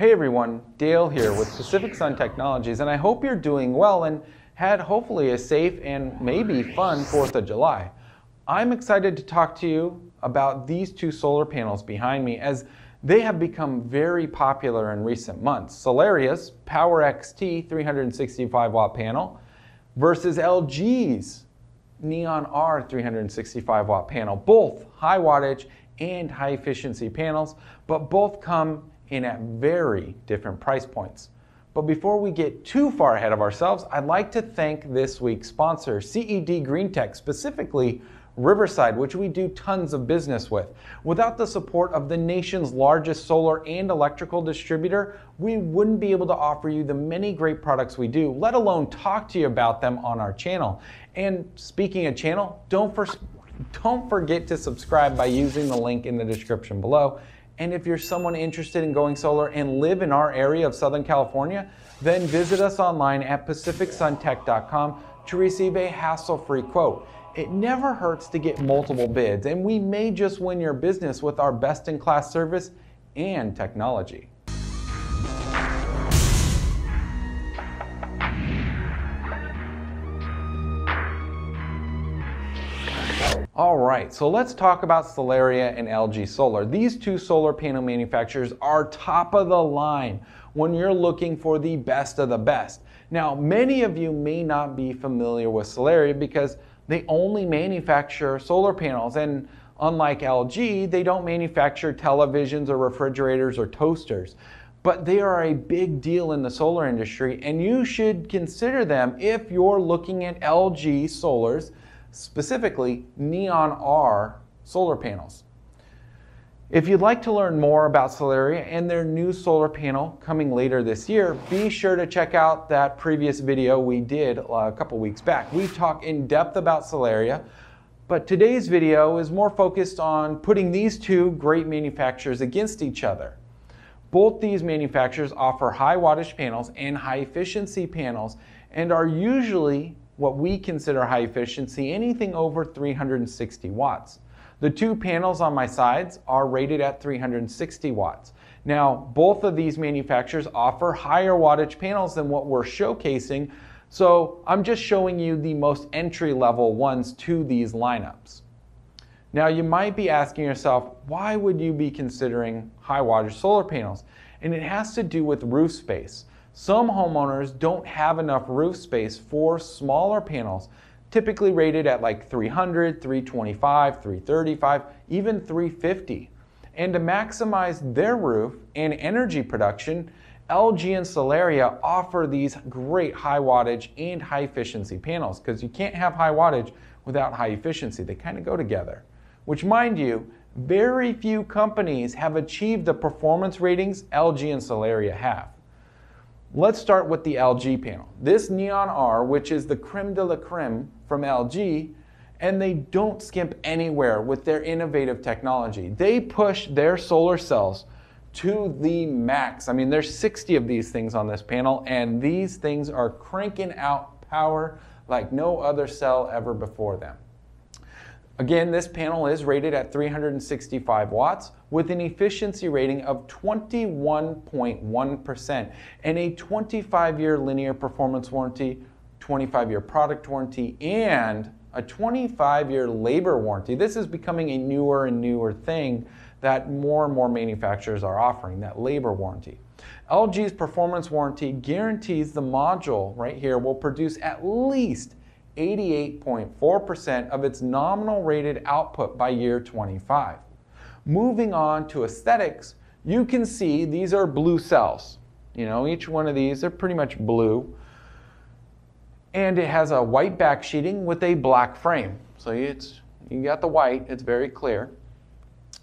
Hey everyone, Dale here with Pacific Sun Technologies, and I hope you're doing well and had hopefully a safe and maybe fun 4th of July. I'm excited to talk to you about these two solar panels behind me as they have become very popular in recent months. Solarius Power XT 365 watt panel versus LG's Neon R 365 watt panel, both high wattage and high efficiency panels, but both come and at very different price points. But before we get too far ahead of ourselves, I'd like to thank this week's sponsor, CED Green Tech, specifically Riverside, which we do tons of business with. Without the support of the nation's largest solar and electrical distributor, we wouldn't be able to offer you the many great products we do, let alone talk to you about them on our channel. And speaking of channel, don't, for, don't forget to subscribe by using the link in the description below. And if you're someone interested in going solar and live in our area of Southern California, then visit us online at pacificsuntech.com to receive a hassle-free quote. It never hurts to get multiple bids, and we may just win your business with our best-in-class service and technology. right, so let's talk about Solaria and LG Solar. These two solar panel manufacturers are top of the line when you're looking for the best of the best. Now, many of you may not be familiar with Solaria because they only manufacture solar panels and unlike LG, they don't manufacture televisions or refrigerators or toasters. But they are a big deal in the solar industry and you should consider them if you're looking at LG Solar's specifically neon R solar panels. If you'd like to learn more about Solaria and their new solar panel coming later this year, be sure to check out that previous video we did uh, a couple weeks back. We talk in depth about Solaria, but today's video is more focused on putting these two great manufacturers against each other. Both these manufacturers offer high wattage panels and high efficiency panels and are usually what we consider high efficiency, anything over 360 watts. The two panels on my sides are rated at 360 watts. Now, both of these manufacturers offer higher wattage panels than what we're showcasing, so I'm just showing you the most entry level ones to these lineups. Now, you might be asking yourself, why would you be considering high wattage solar panels? And it has to do with roof space. Some homeowners don't have enough roof space for smaller panels, typically rated at like 300, 325, 335, even 350. And to maximize their roof and energy production, LG and Solaria offer these great high wattage and high efficiency panels because you can't have high wattage without high efficiency. They kind of go together. Which, mind you, very few companies have achieved the performance ratings LG and Solaria have. Let's start with the LG panel. This Neon R, which is the creme de la creme from LG, and they don't skimp anywhere with their innovative technology. They push their solar cells to the max. I mean, there's 60 of these things on this panel, and these things are cranking out power like no other cell ever before them. Again, this panel is rated at 365 watts with an efficiency rating of 21.1% and a 25-year linear performance warranty, 25-year product warranty, and a 25-year labor warranty. This is becoming a newer and newer thing that more and more manufacturers are offering, that labor warranty. LG's performance warranty guarantees the module right here will produce at least 88.4% of its nominal rated output by year 25. Moving on to aesthetics, you can see these are blue cells. You know, each one of these are pretty much blue. And it has a white back sheeting with a black frame. So it's you got the white, it's very clear.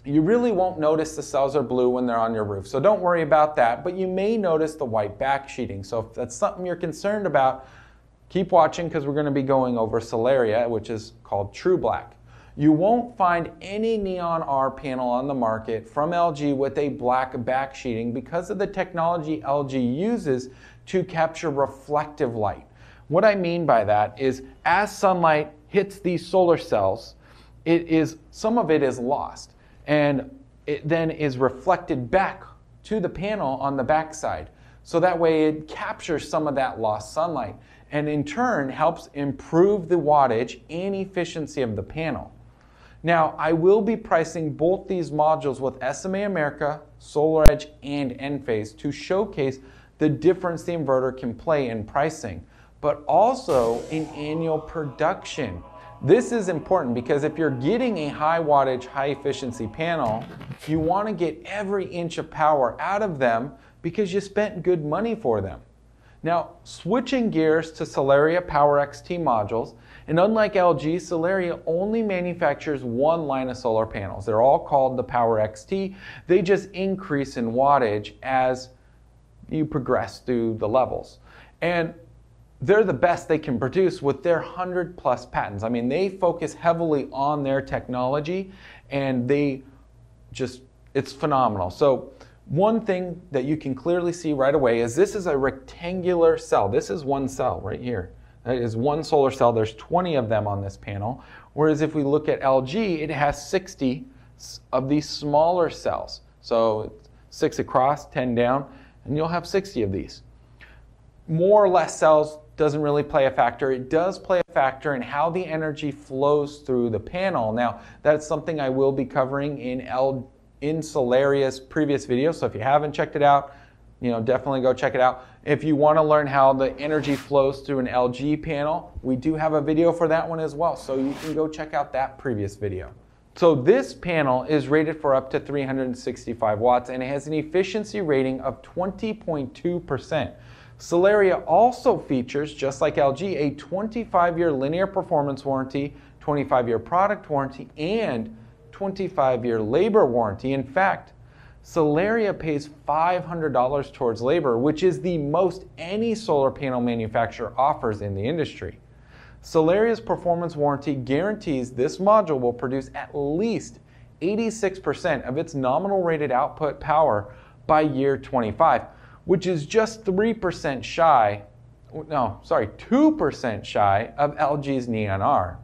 You really won't notice the cells are blue when they're on your roof, so don't worry about that, but you may notice the white back sheeting. So if that's something you're concerned about, Keep watching because we're going to be going over Solaria, which is called True Black. You won't find any Neon R panel on the market from LG with a black backsheeting because of the technology LG uses to capture reflective light. What I mean by that is as sunlight hits these solar cells, it is some of it is lost and it then is reflected back to the panel on the backside. So that way it captures some of that lost sunlight and in turn helps improve the wattage and efficiency of the panel. Now, I will be pricing both these modules with SMA America, SolarEdge, and Enphase to showcase the difference the inverter can play in pricing, but also in annual production. This is important because if you're getting a high wattage, high efficiency panel, you want to get every inch of power out of them because you spent good money for them. Now, switching gears to Solaria Power XT modules, and unlike LG, Solaria only manufactures one line of solar panels. They're all called the Power XT. They just increase in wattage as you progress through the levels. And they're the best they can produce with their 100 plus patents. I mean, they focus heavily on their technology and they just, it's phenomenal. So, one thing that you can clearly see right away is this is a rectangular cell. This is one cell right here. That is one solar cell. There's 20 of them on this panel. Whereas if we look at LG, it has 60 of these smaller cells. So six across, 10 down, and you'll have 60 of these. More or less cells doesn't really play a factor. It does play a factor in how the energy flows through the panel. Now, that's something I will be covering in L in Solaria's previous video. So if you haven't checked it out, you know, definitely go check it out. If you want to learn how the energy flows through an LG panel, we do have a video for that one as well. So you can go check out that previous video. So this panel is rated for up to 365 watts and it has an efficiency rating of 20.2%. Solaria also features, just like LG, a 25-year linear performance warranty, 25-year product warranty, and 25 year labor warranty. In fact, Solaria pays $500 towards labor, which is the most any solar panel manufacturer offers in the industry. Solaria's performance warranty guarantees this module will produce at least 86% of its nominal rated output power by year 25, which is just 3% shy, no, sorry, 2% shy of LG's Neon R.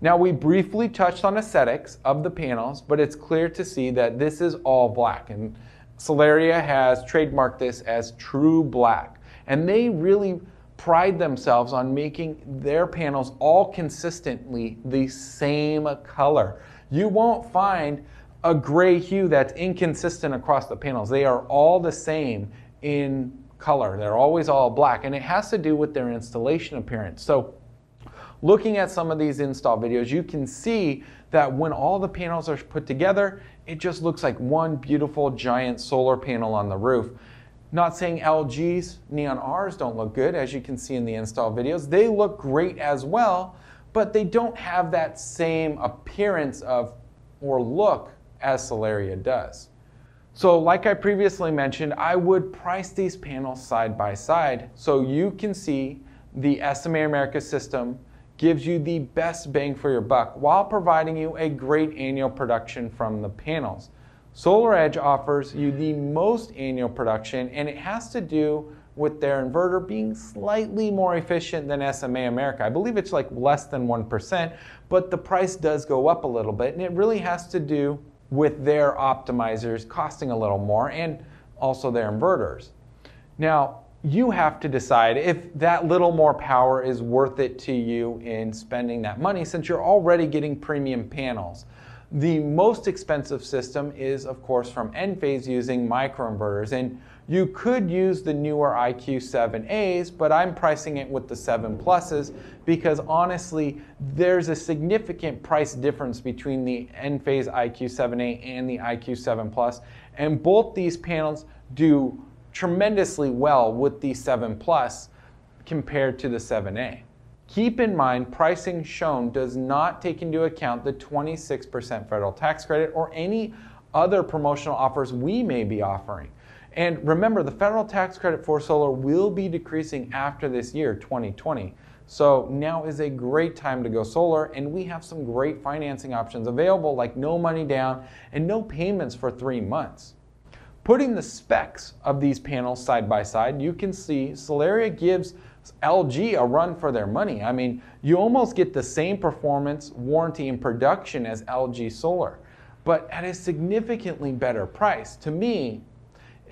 Now we briefly touched on aesthetics of the panels, but it's clear to see that this is all black and Solaria has trademarked this as true black. And they really pride themselves on making their panels all consistently the same color. You won't find a gray hue that's inconsistent across the panels. They are all the same in color. They're always all black and it has to do with their installation appearance. So looking at some of these install videos, you can see that when all the panels are put together, it just looks like one beautiful giant solar panel on the roof. Not saying LG's Neon R's don't look good, as you can see in the install videos. They look great as well, but they don't have that same appearance of or look as Solaria does. So like I previously mentioned, I would price these panels side by side so you can see the SMA America system gives you the best bang for your buck while providing you a great annual production from the panels. Solar Edge offers you the most annual production and it has to do with their inverter being slightly more efficient than SMA America. I believe it's like less than 1%, but the price does go up a little bit and it really has to do with their optimizers costing a little more and also their inverters. Now, you have to decide if that little more power is worth it to you in spending that money since you're already getting premium panels. The most expensive system is, of course, from Enphase using microinverters. And you could use the newer IQ7As, but I'm pricing it with the 7 Pluses because honestly, there's a significant price difference between the Enphase IQ7A and the IQ7 And both these panels do tremendously well with the 7 Plus compared to the 7A. Keep in mind, pricing shown does not take into account the 26% federal tax credit or any other promotional offers we may be offering. And remember, the federal tax credit for solar will be decreasing after this year, 2020. So now is a great time to go solar, and we have some great financing options available, like no money down and no payments for three months. Putting the specs of these panels side by side, you can see Solaria gives LG a run for their money. I mean, you almost get the same performance, warranty, and production as LG Solar, but at a significantly better price. To me,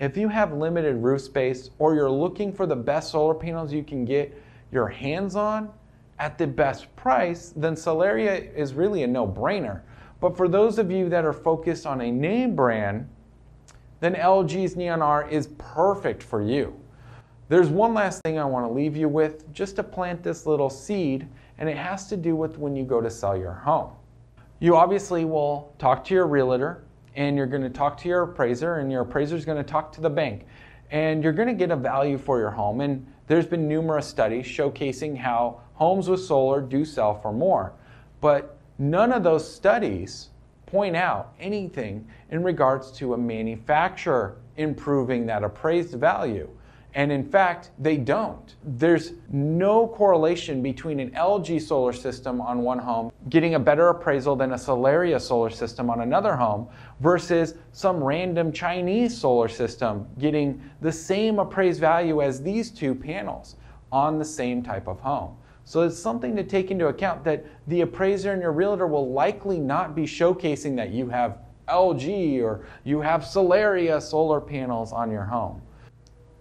if you have limited roof space or you're looking for the best solar panels you can get your hands on at the best price, then Solaria is really a no brainer. But for those of you that are focused on a name brand, then LG's Neon R is perfect for you. There's one last thing I want to leave you with just to plant this little seed, and it has to do with when you go to sell your home. You obviously will talk to your realtor, and you're going to talk to your appraiser, and your appraiser is going to talk to the bank, and you're going to get a value for your home. And there's been numerous studies showcasing how homes with solar do sell for more. But none of those studies point out anything in regards to a manufacturer improving that appraised value. And in fact, they don't. There's no correlation between an LG solar system on one home getting a better appraisal than a Solaria solar system on another home versus some random Chinese solar system getting the same appraised value as these two panels on the same type of home. So it's something to take into account that the appraiser and your realtor will likely not be showcasing that you have LG or you have Solaria solar panels on your home.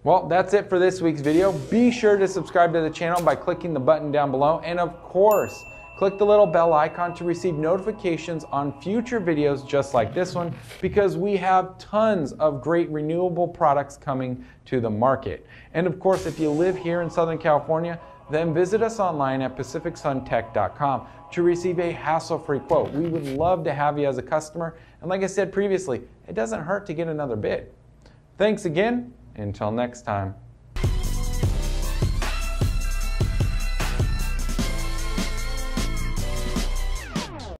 Well, that's it for this week's video. Be sure to subscribe to the channel by clicking the button down below. And of course, click the little bell icon to receive notifications on future videos just like this one because we have tons of great renewable products coming to the market. And of course, if you live here in Southern California, then visit us online at pacificsuntech.com to receive a hassle-free quote. We would love to have you as a customer, and like I said previously, it doesn't hurt to get another bid. Thanks again, until next time.